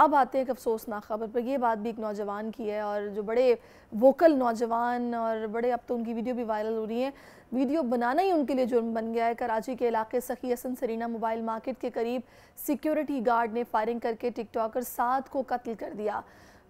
अब आते हैं एक अफसोसनाक खबर पर यह बात भी एक नौजवान की है और जो बड़े वोकल नौजवान और बड़े अब तो उनकी वीडियो भी वायरल हो रही है वीडियो बनाना ही उनके लिए जुर्म बन गया है कराची के इलाके सखी हसन सरीना मोबाइल मार्केट के करीब सिक्योरिटी गार्ड ने फायरिंग करके टिकटॉकर सात को कत्ल कर दिया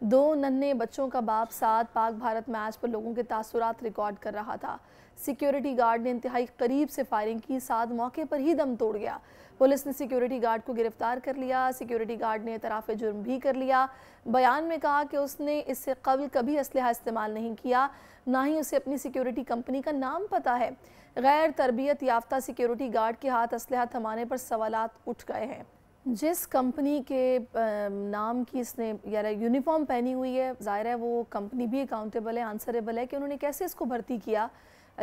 दो नन्हे बच्चों का बाप साथ पाक भारत मैच पर लोगों के तासुरात रिकॉर्ड कर रहा था सिक्योरिटी गार्ड ने इंतहाई करीब से फायरिंग की साथ मौके पर ही दम तोड़ गया पुलिस ने सिक्योरिटी गार्ड को गिरफ्तार कर लिया सिक्योरिटी गार्ड ने तराफ जुर्म भी कर लिया बयान में कहा कि उसने इससे कबल कभी इसलह इस्तेमाल नहीं किया ना ही उसे अपनी सिक्योरिटी कंपनी का नाम पता है गैर तरबियत याफ्ता सिक्योरिटी गार्ड के हाथ इसलह थमाने पर सवाल उठ गए हैं जिस कंपनी के नाम की इसने यार यूनिफॉर्म पहनी हुई है ज़ाहिर है वो कंपनी भी अकाउंटेबल है आंसरेबल है कि उन्होंने कैसे इसको भर्ती किया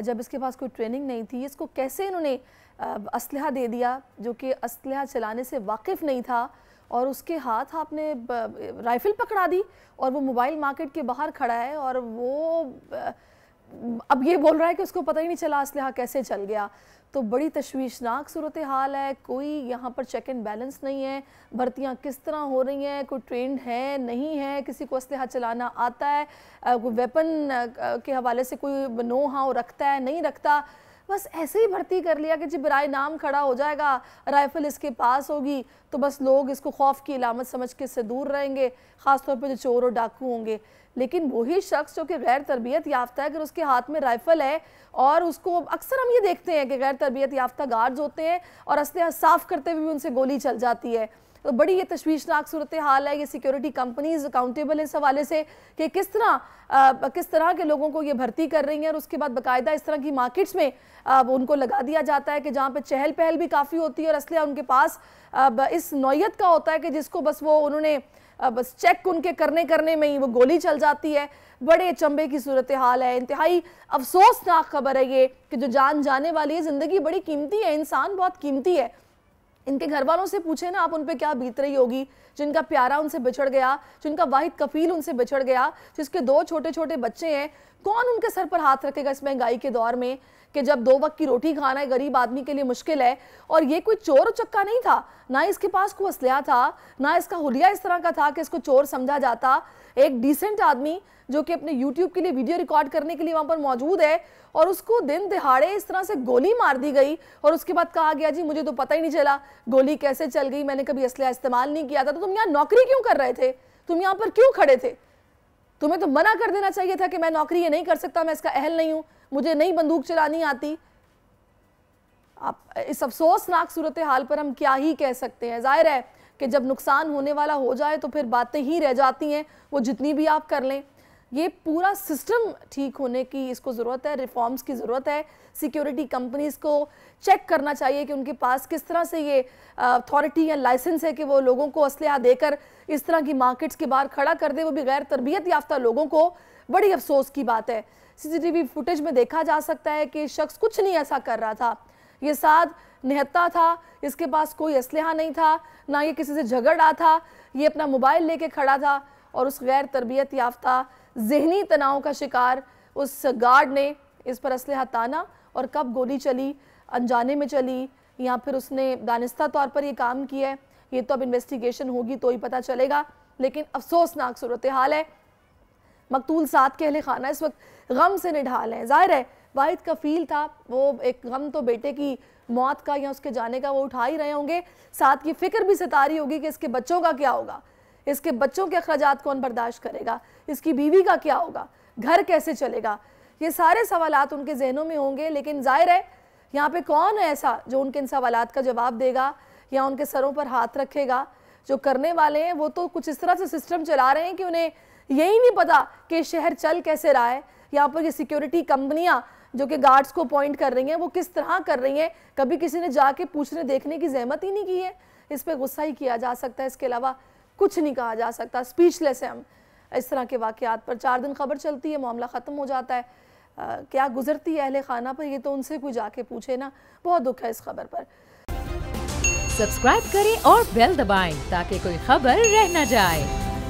जब इसके पास कोई ट्रेनिंग नहीं थी इसको कैसे इन्होंने असलहा दे दिया जो कि असलहा चलाने से वाकिफ़ नहीं था और उसके हाथ आपने राइफ़ल पकड़ा दी और वो मोबाइल मार्केट के बाहर खड़ा है और वो अब ये बोल रहा है कि उसको पता ही नहीं चला इसलिए कैसे चल गया तो बड़ी तशवीशनाक सूरत हाल है कोई यहाँ पर चेक एंड बैलेंस नहीं है भर्तियाँ किस तरह हो रही हैं कोई ट्रेंड है नहीं है किसी को इसलहा चलाना आता है कोई वेपन के हवाले से कोई नो हाँ रखता है नहीं रखता बस ऐसे ही भर्ती कर लिया कि जब राय नाम खड़ा हो जाएगा राइफल इसके पास होगी तो बस लोग इसको खौफ की इलामत समझ के इससे दूर रहेंगे ख़ासतौर पर जो चोर और डाकू होंगे लेकिन वही शख्स जो कि गैर तरबियत याफ्ता है अगर उसके हाथ में राइफल है और उसको अक्सर हम ये देखते हैं कि गैर तरबियत याफ्ता गार्ड्स होते हैं और असले साफ़ करते हुए भी उनसे गोली चल जाती है तो बड़ी ये तशवीशनाक सूरत हाल है ये सिक्योरिटी कंपनीज अकाउंटेबल इस हवाले से कि किस तरह आ, किस तरह के लोगों को ये भर्ती कर रही हैं और उसके बाद बाकायदा इस तरह की मार्केट्स में आ, उनको लगा दिया जाता है कि जहाँ पर चहल पहल भी काफ़ी होती है और असल उनके पास आ, इस नौीयत का होता है कि जिसको बस वो उन्होंने बस चेक उनके करने करने में ही वो गोली चल जाती है बड़े चंबे की सूरत हाल है इंतहाई अफसोसनाक खबर है ये कि जो जान जाने वाली है ज़िंदगी बड़ी कीमती है इंसान बहुत कीमती है इनके घर वालों से पूछे ना आप उन पर क्या बीत रही होगी जिनका प्यारा उनसे बिछड़ गया जिनका वाहिद कफील उनसे बिछड़ गया जिसके दो छोटे छोटे बच्चे हैं कौन उनके सर पर हाथ रखेगा इस महंगाई के दौर में कि जब दो वक्त की रोटी खाना है गरीब आदमी के लिए मुश्किल है और ये कोई चोर चक्का नहीं था ना इसके पास कोई असलिया था ना इसका हुलिया इस तरह का था कि इसको चोर समझा जाता एक डिसेंट आदमी जो कि अपने यूट्यूब के लिए वीडियो रिकॉर्ड करने के लिए वहाँ पर मौजूद है और उसको दिन दिहाड़े इस तरह से गोली मार दी गई और उसके बाद कहा गया जी मुझे तो पता ही नहीं चला गोली कैसे चल गई मैंने कभी असलिया इस्तेमाल नहीं किया था तो तुम यहाँ नौकरी क्यों कर रहे थे तुम यहाँ पर क्यों खड़े थे तुम्हें तो मना कर देना चाहिए था कि मैं नौकरी ये नहीं कर सकता मैं इसका अहल नहीं हूं मुझे नहीं बंदूक चलानी आती आप इस अफसोसनाक सूरत हाल पर हम क्या ही कह सकते हैं जाहिर है कि जब नुकसान होने वाला हो जाए तो फिर बातें ही रह जाती हैं वो जितनी भी आप कर लें ये पूरा सिस्टम ठीक होने की इसको ज़रूरत है रिफॉर्म्स की ज़रूरत है सिक्योरिटी कंपनीज़ को चेक करना चाहिए कि उनके पास किस तरह से ये अथॉरिटी या लाइसेंस है कि वो लोगों को असलहा देकर इस तरह की मार्केट्स के बाहर खड़ा कर दे वो भी गैर तरबियत याफ्ता लोगों को बड़ी अफसोस की बात है सीसीटीवी फुटेज में देखा जा सकता है कि शख्स कुछ नहीं ऐसा कर रहा था ये साथ निहत्ता था इसके पास कोई असलहा नहीं था ना ये किसी से झगड़ रहा था ये अपना मोबाइल लेके खड़ा था और उस गैर तरबियत याफ्ता जहनी तनाव का शिकार उस गार्ड ने इस पर असलहा ताना और कब गोली चली अनजाने में चली या फिर उसने दानिस्ता तौर पर यह काम किया है ये तो अब इन्वेस्टिगेशन होगी तो ही पता चलेगा लेकिन अफसोसनाक सूरत हाल है मकतूल साथ के अहले खाना इस वक्त गम से निढाल हैं ज़ाहिर है वाहिद कफ़ील था वो एक गम तो बेटे की मौत का या उसके जाने का वो उठा ही रहे होंगे साथ की फ़िक्र भी सता रही होगी कि इसके बच्चों का क्या होगा इसके बच्चों के अखराज कौन बर्दाश्त करेगा इसकी बीवी का क्या होगा घर कैसे चलेगा ये सारे सवाल उनके जहनों में होंगे लेकिन जाहिर है यहाँ पे कौन है ऐसा जो उनके इन सवाल का जवाब देगा या उनके सरों पर हाथ रखेगा जो करने वाले हैं वो तो कुछ इस तरह से सिस्टम चला रहे हैं कि उन्हें यही नहीं पता कि शहर चल कैसे रहा है यहाँ पर ये सिक्योरिटी कंपनियाँ जो कि गार्ड्स को अपॉइंट कर रही हैं वो किस तरह कर रही हैं कभी किसी ने जाके पूछने देखने की जहमत ही नहीं की है इस पर गुस्सा ही किया जा सकता है इसके अलावा कुछ नहीं कहा जा सकता स्पीचलेस है हम इस तरह के वाक़ात पर चार दिन खबर चलती है मामला ख़त्म हो जाता है आ, क्या गुजरती है अहल खाना पर ये तो उनसे कोई जाके पूछे ना बहुत दुख है इस खबर पर सब्सक्राइब करें और बेल दबाएं ताकि कोई खबर रह न जाए